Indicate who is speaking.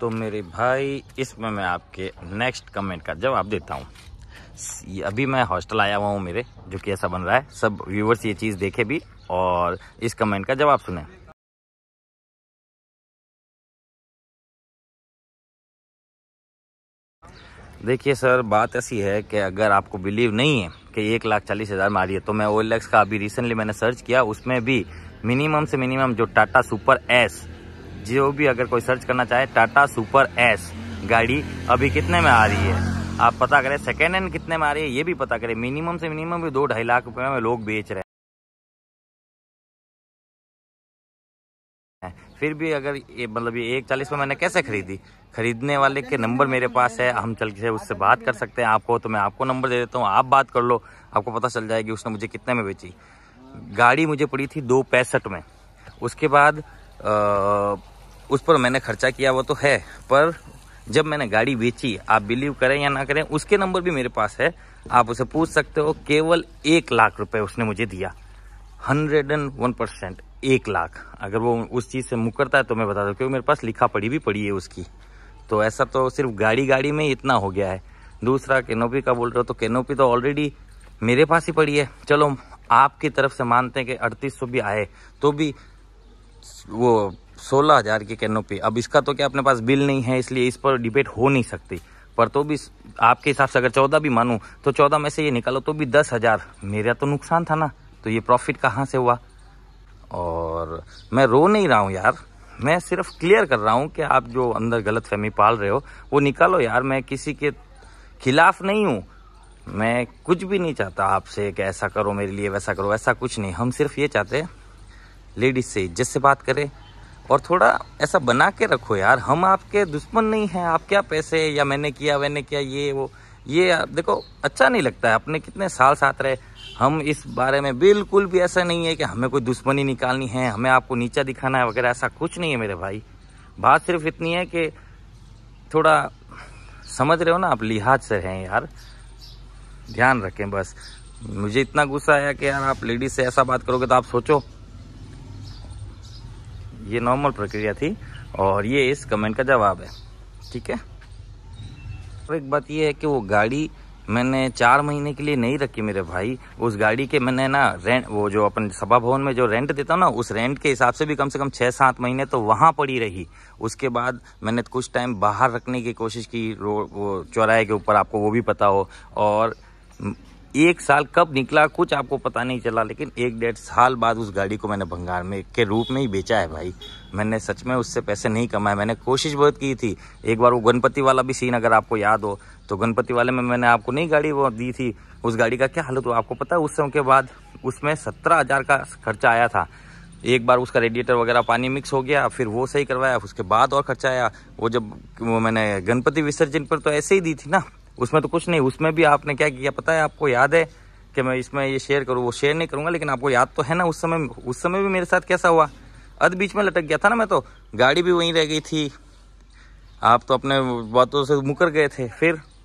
Speaker 1: तो मेरे भाई इसमें मैं आपके नेक्स्ट कमेंट का जवाब देता हूँ अभी मैं हॉस्टल आया हुआ हूँ मेरे जो कि ऐसा बन रहा है सब व्यूवर्स ये चीज़ देखे भी और इस कमेंट का जवाब सुने देखिए सर बात ऐसी है कि अगर आपको बिलीव नहीं है कि एक लाख चालीस हज़ार में आ रही है तो मैं ओ का अभी रिसेंटली मैंने सर्च किया उसमें भी मिनिमम से मिनिमम जो टाटा सुपर एस जो भी अगर कोई सर्च करना चाहे टाटा सुपर एस गाड़ी अभी कितने में आ रही है आप पता करें सेकेंड हैंड कितने में आ रही है ये भी पता करें मिनिमम से मिनिमम भी दो ढाई लाख रुपए में लोग बेच रहे हैं फिर भी अगर ये मतलब ये एक चालीस में मैंने कैसे खरीदी खरीदने वाले के नंबर मेरे पास है हम चल के उससे बात कर सकते हैं आपको तो मैं आपको नंबर दे देता हूँ आप बात कर लो आपको पता चल जाएगी उसने मुझे कितने में बेची गाड़ी मुझे पड़ी थी दो पैंसठ में उसके बाद आ, उस पर मैंने खर्चा किया वो तो है पर जब मैंने गाड़ी बेची आप बिलीव करें या ना करें उसके नंबर भी मेरे पास है आप उसे पूछ सकते हो केवल एक लाख रुपए उसने मुझे दिया हंड्रेड एंड वन परसेंट एक लाख अगर वो उस चीज़ से मुकरता है तो मैं बता दूँ क्योंकि मेरे पास लिखा पड़ी भी पड़ी है उसकी तो ऐसा तो सिर्फ गाड़ी गाड़ी में इतना हो गया है दूसरा केनोपी का बोल रहे हो तो केनोपी तो ऑलरेडी मेरे पास ही पड़ी है चलो आपकी तरफ से मानते हैं कि अड़तीस भी आए तो भी वो सोलह हज़ार की कैनोपी अब इसका तो क्या अपने पास बिल नहीं है इसलिए इस पर डिबेट हो नहीं सकती पर तो भी आपके हिसाब से अगर चौदह भी मानूँ तो चौदह में से ये निकालो तो भी दस हज़ार मेरा तो नुकसान था ना तो ये प्रॉफिट कहाँ से हुआ और मैं रो नहीं रहा हूँ यार मैं सिर्फ क्लियर कर रहा हूँ कि आप जो अंदर गलत फहमी पाल रहे हो वो निकालो यार मैं किसी के खिलाफ नहीं हूँ मैं कुछ भी नहीं चाहता आपसे कि ऐसा करो मेरे लिए वैसा करो ऐसा कुछ नहीं हम सिर्फ ये चाहते हैं लेडीज से इज्जत से बात करें और थोड़ा ऐसा बना के रखो यार हम आपके दुश्मन नहीं हैं आप क्या पैसे या मैंने किया मैंने किया ये वो ये देखो अच्छा नहीं लगता है अपने कितने साल साथ रहे हम इस बारे में बिल्कुल भी ऐसा नहीं है कि हमें कोई दुश्मनी निकालनी है हमें आपको नीचा दिखाना है वगैरह ऐसा कुछ नहीं है मेरे भाई बात सिर्फ इतनी है कि थोड़ा समझ रहे हो ना आप लिहाज से हैं यार ध्यान रखें बस मुझे इतना गुस्सा आया कि यार आप लेडीज से ऐसा बात करोगे तो आप सोचो ये नॉर्मल प्रक्रिया थी और ये इस कमेंट का जवाब है ठीक है और एक बात ये है कि वो गाड़ी मैंने चार महीने के लिए नहीं रखी मेरे भाई उस गाड़ी के मैंने ना रेंट वो जो अपन सभा भवन में जो रेंट देता हूँ ना उस रेंट के हिसाब से भी कम से कम छः सात महीने तो वहाँ पड़ी रही उसके बाद मैंने कुछ टाइम बाहर रखने की कोशिश की रो वो चौराहे के ऊपर आपको वो भी पता हो और एक साल कब निकला कुछ आपको पता नहीं चला लेकिन एक डेढ़ साल बाद उस गाड़ी को मैंने भंगार में के रूप में ही बेचा है भाई मैंने सच में उससे पैसे नहीं कमाए मैंने कोशिश बहुत की थी एक बार वो गणपति वाला भी सीन अगर आपको याद हो तो गणपति वाले में मैंने आपको नई गाड़ी वो दी थी उस गाड़ी का क्या हालत हो आपको पता है उस समय के बाद उसमें सत्रह हज़ार का खर्चा आया था एक बार उसका रेडिएटर वगैरह पानी मिक्स हो गया फिर वो सही करवाया उसके बाद और खर्चा आया वो जब वो मैंने गणपति विसर्जन पर तो ऐसे ही दी थी ना उसमें तो कुछ नहीं उसमें भी आपने क्या किया पता है आपको याद है कि मैं इसमें ये शेयर करूँ वो शेयर नहीं करूँगा लेकिन आपको याद तो है ना उस समय उस समय भी मेरे साथ कैसा हुआ अध बीच में लटक गया था ना मैं तो गाड़ी भी वहीं रह गई थी आप तो अपने बातों से मुकर गए थे फिर